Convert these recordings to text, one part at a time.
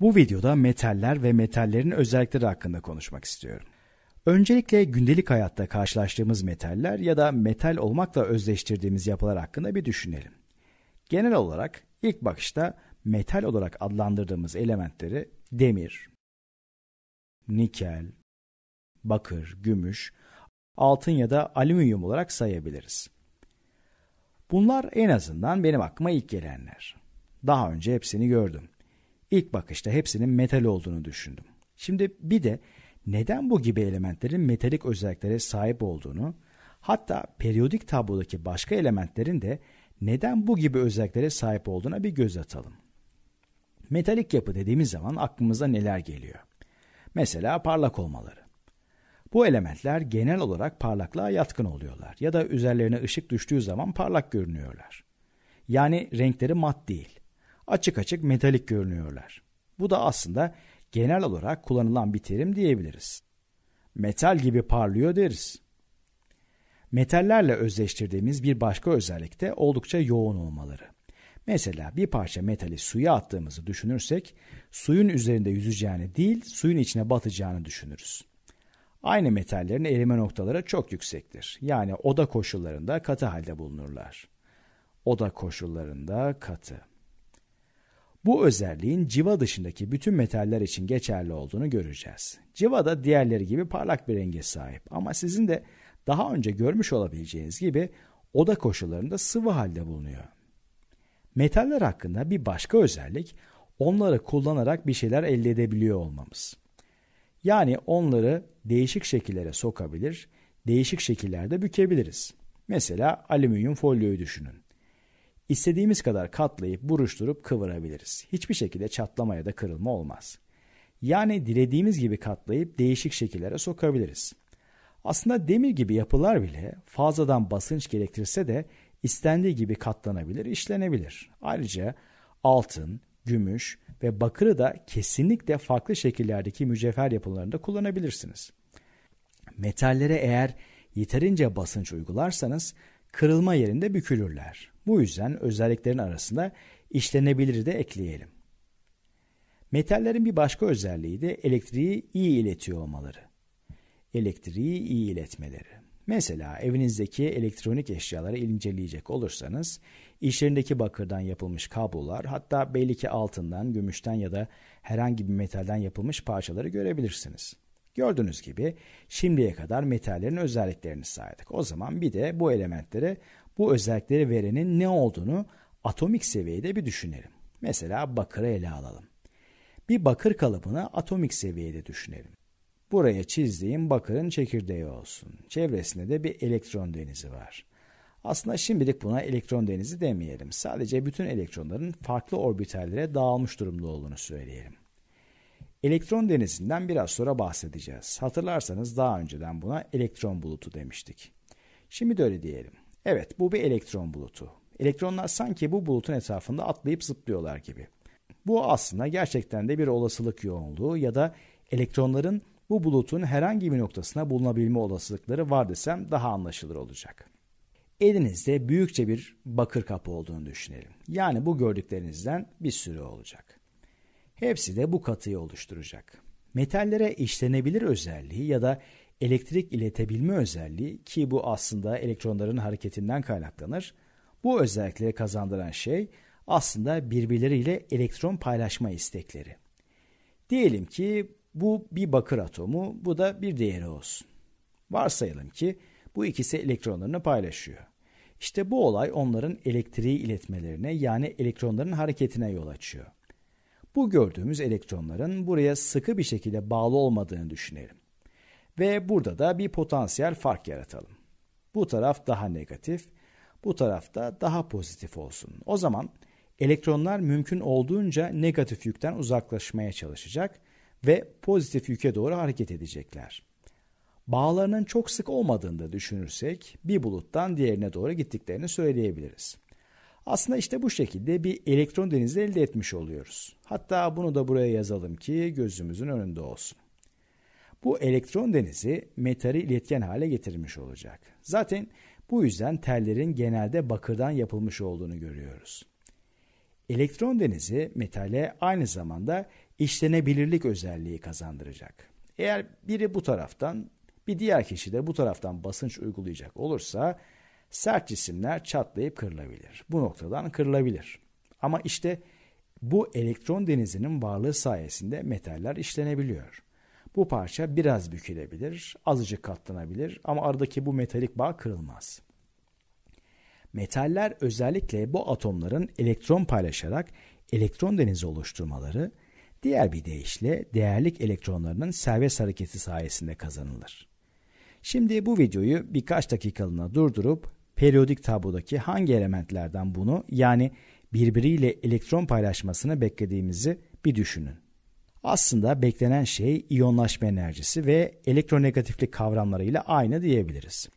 Bu videoda metaller ve metallerin özellikleri hakkında konuşmak istiyorum. Öncelikle gündelik hayatta karşılaştığımız metaller ya da metal olmakla özleştirdiğimiz yapılar hakkında bir düşünelim. Genel olarak ilk bakışta metal olarak adlandırdığımız elementleri demir, nikel, bakır, gümüş, altın ya da alüminyum olarak sayabiliriz. Bunlar en azından benim aklıma ilk gelenler. Daha önce hepsini gördüm. İlk bakışta hepsinin metal olduğunu düşündüm. Şimdi bir de neden bu gibi elementlerin metalik özelliklere sahip olduğunu, hatta periyodik tablodaki başka elementlerin de neden bu gibi özelliklere sahip olduğuna bir göz atalım. Metalik yapı dediğimiz zaman aklımıza neler geliyor? Mesela parlak olmaları. Bu elementler genel olarak parlaklığa yatkın oluyorlar ya da üzerlerine ışık düştüğü zaman parlak görünüyorlar. Yani renkleri mat değil açık açık metalik görünüyorlar. Bu da aslında genel olarak kullanılan bir terim diyebiliriz. Metal gibi parlıyor deriz. Metallerle özleştirdiğimiz bir başka özellik de oldukça yoğun olmaları. Mesela bir parça metali suya attığımızı düşünürsek suyun üzerinde yüzeceğini değil suyun içine batacağını düşünürüz. Aynı metallerin erime noktaları çok yüksektir. Yani oda koşullarında katı halde bulunurlar. Oda koşullarında katı. Bu özelliğin civa dışındaki bütün metaller için geçerli olduğunu göreceğiz. Civa da diğerleri gibi parlak bir renge sahip ama sizin de daha önce görmüş olabileceğiniz gibi oda koşullarında sıvı halde bulunuyor. Metaller hakkında bir başka özellik onları kullanarak bir şeyler elde edebiliyor olmamız. Yani onları değişik şekillere sokabilir, değişik şekillerde bükebiliriz. Mesela alüminyum folyoyu düşünün. İstediğimiz kadar katlayıp buruşturup kıvırabiliriz. Hiçbir şekilde çatlama ya da kırılma olmaz. Yani dilediğimiz gibi katlayıp değişik şekillere sokabiliriz. Aslında demir gibi yapılar bile fazladan basınç gerektirse de istendiği gibi katlanabilir, işlenebilir. Ayrıca altın, gümüş ve bakırı da kesinlikle farklı şekillerdeki mücevher yapılarında kullanabilirsiniz. Metallere eğer yeterince basınç uygularsanız kırılma yerinde bükülürler. Bu yüzden özelliklerin arasında işlenebilir de ekleyelim. Metallerin bir başka özelliği de elektriği iyi iletiyor olmaları. Elektriği iyi iletmeleri. Mesela evinizdeki elektronik eşyaları inceleyecek olursanız işlerindeki bakırdan yapılmış kablolar hatta belli ki altından, gümüşten ya da herhangi bir metalden yapılmış parçaları görebilirsiniz. Gördüğünüz gibi şimdiye kadar metallerin özelliklerini saydık. O zaman bir de bu elementlere bu özellikleri verenin ne olduğunu atomik seviyede bir düşünelim. Mesela bakırı ele alalım. Bir bakır kalıbını atomik seviyede düşünelim. Buraya çizdiğim bakırın çekirdeği olsun. Çevresinde de bir elektron denizi var. Aslında şimdilik buna elektron denizi demeyelim. Sadece bütün elektronların farklı orbitallere dağılmış durumda olduğunu söyleyelim. Elektron denizinden biraz sonra bahsedeceğiz. Hatırlarsanız daha önceden buna elektron bulutu demiştik. Şimdi de öyle diyelim. Evet bu bir elektron bulutu. Elektronlar sanki bu bulutun etrafında atlayıp zıplıyorlar gibi. Bu aslında gerçekten de bir olasılık yoğunluğu ya da elektronların bu bulutun herhangi bir noktasına bulunabilme olasılıkları var desem daha anlaşılır olacak. Elinizde büyükçe bir bakır kapı olduğunu düşünelim. Yani bu gördüklerinizden bir sürü olacak. Hepsi de bu katıyı oluşturacak. Metallere işlenebilir özelliği ya da elektrik iletebilme özelliği ki bu aslında elektronların hareketinden kaynaklanır. Bu özellikleri kazandıran şey aslında birbirleriyle elektron paylaşma istekleri. Diyelim ki bu bir bakır atomu, bu da bir diğeri olsun. Varsayalım ki bu ikisi elektronlarını paylaşıyor. İşte bu olay onların elektriği iletmelerine yani elektronların hareketine yol açıyor. Bu gördüğümüz elektronların buraya sıkı bir şekilde bağlı olmadığını düşünelim. Ve burada da bir potansiyel fark yaratalım. Bu taraf daha negatif, bu taraf da daha pozitif olsun. O zaman elektronlar mümkün olduğunca negatif yükten uzaklaşmaya çalışacak ve pozitif yüke doğru hareket edecekler. Bağlarının çok sık olmadığını da düşünürsek bir buluttan diğerine doğru gittiklerini söyleyebiliriz. Aslında işte bu şekilde bir elektron denizi elde etmiş oluyoruz. Hatta bunu da buraya yazalım ki gözümüzün önünde olsun. Bu elektron denizi metali iletken hale getirmiş olacak. Zaten bu yüzden tellerin genelde bakırdan yapılmış olduğunu görüyoruz. Elektron denizi metale aynı zamanda işlenebilirlik özelliği kazandıracak. Eğer biri bu taraftan bir diğer kişi de bu taraftan basınç uygulayacak olursa sert cisimler çatlayıp kırılabilir. Bu noktadan kırılabilir. Ama işte bu elektron denizinin varlığı sayesinde metaller işlenebiliyor. Bu parça biraz bükülebilir, azıcık katlanabilir ama aradaki bu metalik bağ kırılmaz. Metaller özellikle bu atomların elektron paylaşarak elektron denizi oluşturmaları, diğer bir deyişle değerlik elektronlarının serbest hareketi sayesinde kazanılır. Şimdi bu videoyu birkaç dakikalığına durdurup periyodik tablodaki hangi elementlerden bunu yani birbiriyle elektron paylaşmasını beklediğimizi bir düşünün. Aslında beklenen şey iyonlaşma enerjisi ve elektronegatiflik kavramlarıyla aynı diyebiliriz.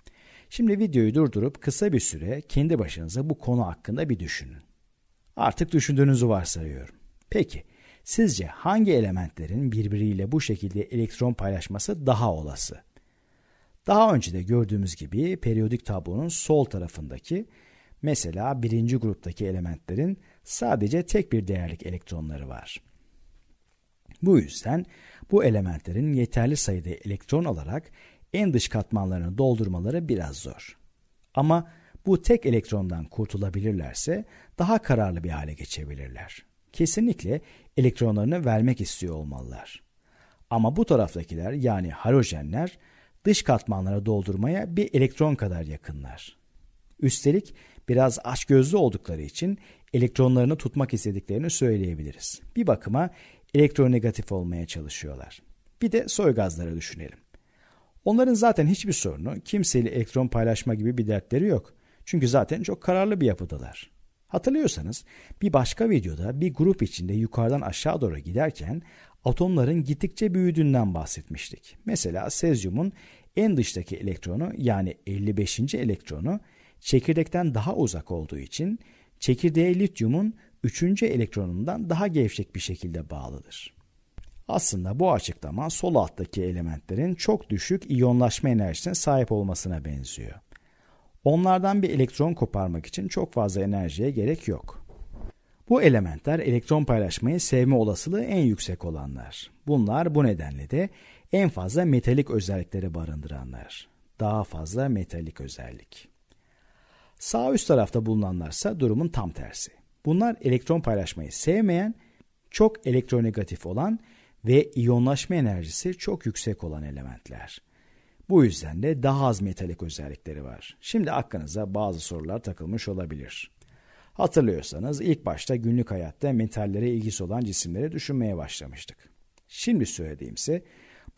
Şimdi videoyu durdurup kısa bir süre kendi başınıza bu konu hakkında bir düşünün. Artık düşündüğünüzü varsayıyorum. Peki, sizce hangi elementlerin birbiriyle bu şekilde elektron paylaşması daha olası? Daha önce de gördüğümüz gibi periyodik tablonun sol tarafındaki mesela birinci gruptaki elementlerin sadece tek bir değerlik elektronları var. Bu yüzden bu elementlerin yeterli sayıda elektron alarak en dış katmanlarını doldurmaları biraz zor. Ama bu tek elektrondan kurtulabilirlerse daha kararlı bir hale geçebilirler. Kesinlikle elektronlarını vermek istiyor olmalılar. Ama bu taraftakiler yani halojenler dış katmanlara doldurmaya bir elektron kadar yakınlar. Üstelik biraz açgözlü oldukları için elektronlarını tutmak istediklerini söyleyebiliriz. Bir bakıma elektronegatif olmaya çalışıyorlar. Bir de soy gazları düşünelim. Onların zaten hiçbir sorunu kimseyle elektron paylaşma gibi bir dertleri yok. Çünkü zaten çok kararlı bir yapıdalar. Hatırlıyorsanız bir başka videoda bir grup içinde yukarıdan aşağı doğru giderken atomların gittikçe büyüdüğünden bahsetmiştik. Mesela sezyumun en dıştaki elektronu yani 55. elektronu çekirdekten daha uzak olduğu için çekirdeğe lityumun 3. elektronundan daha gevşek bir şekilde bağlıdır. Aslında bu açıklama sol alttaki elementlerin çok düşük iyonlaşma enerjisine sahip olmasına benziyor. Onlardan bir elektron koparmak için çok fazla enerjiye gerek yok. Bu elementler elektron paylaşmayı sevme olasılığı en yüksek olanlar. Bunlar bu nedenle de en fazla metalik özellikleri barındıranlar. Daha fazla metalik özellik. Sağ üst tarafta bulunanlarsa durumun tam tersi. Bunlar elektron paylaşmayı sevmeyen, çok elektronegatif olan ve iyonlaşma enerjisi çok yüksek olan elementler. Bu yüzden de daha az metalik özellikleri var. Şimdi aklınıza bazı sorular takılmış olabilir. Hatırlıyorsanız ilk başta günlük hayatta metallere ilgisi olan cisimleri düşünmeye başlamıştık. Şimdi söylediğimse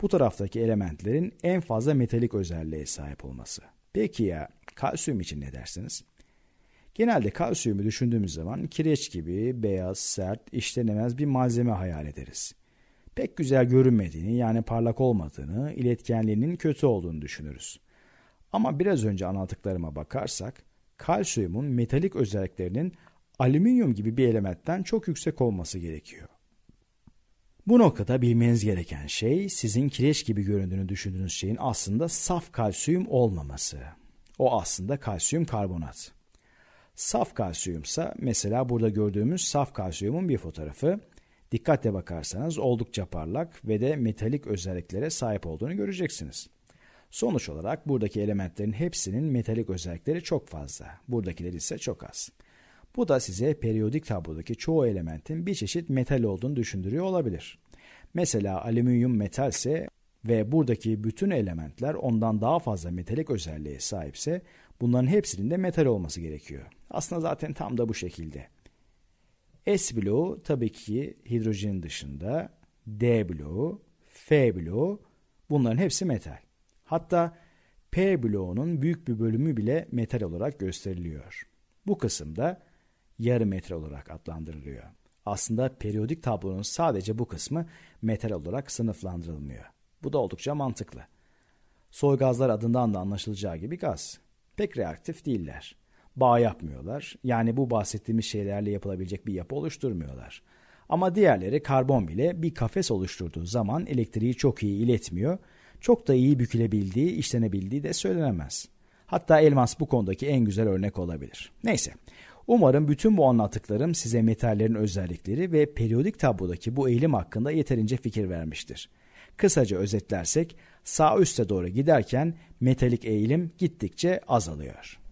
bu taraftaki elementlerin en fazla metalik özelliğe sahip olması. Peki ya kalsiyum için ne dersiniz? Genelde kalsiyumu düşündüğümüz zaman kireç gibi beyaz, sert, işlenemez bir malzeme hayal ederiz. Pek güzel görünmediğini yani parlak olmadığını, iletkenliğinin kötü olduğunu düşünürüz. Ama biraz önce anlattıklarıma bakarsak kalsiyumun metalik özelliklerinin alüminyum gibi bir elementten çok yüksek olması gerekiyor. Bu noktada bilmeniz gereken şey sizin kireç gibi göründüğünü düşündüğünüz şeyin aslında saf kalsiyum olmaması. O aslında kalsiyum karbonat. Saf kalsiyumsa mesela burada gördüğümüz saf kalsiyumun bir fotoğrafı. Dikkatle bakarsanız oldukça parlak ve de metalik özelliklere sahip olduğunu göreceksiniz. Sonuç olarak buradaki elementlerin hepsinin metalik özellikleri çok fazla. buradakiler ise çok az. Bu da size periyodik tablodaki çoğu elementin bir çeşit metal olduğunu düşündürüyor olabilir. Mesela alüminyum metalse ve buradaki bütün elementler ondan daha fazla metalik özelliğe sahipse bunların hepsinin de metal olması gerekiyor. Aslında zaten tam da bu şekilde. S bloğu tabii ki hidrojenin dışında, D bloğu, F bloğu bunların hepsi metal. Hatta P bloğunun büyük bir bölümü bile metal olarak gösteriliyor. Bu kısımda yarı metal olarak adlandırılıyor. Aslında periyodik tablonun sadece bu kısmı metal olarak sınıflandırılmıyor. Bu da oldukça mantıklı. Soy gazlar adından da anlaşılacağı gibi gaz. Pek reaktif değiller. Bağ yapmıyorlar. Yani bu bahsettiğimiz şeylerle yapılabilecek bir yapı oluşturmuyorlar. Ama diğerleri karbon bile bir kafes oluşturduğu zaman elektriği çok iyi iletmiyor çok da iyi bükülebildiği, işlenebildiği de söylenemez. Hatta elmas bu konudaki en güzel örnek olabilir. Neyse, umarım bütün bu anlattıklarım size metallerin özellikleri ve periyodik tablodaki bu eğilim hakkında yeterince fikir vermiştir. Kısaca özetlersek, sağ üste doğru giderken metalik eğilim gittikçe azalıyor.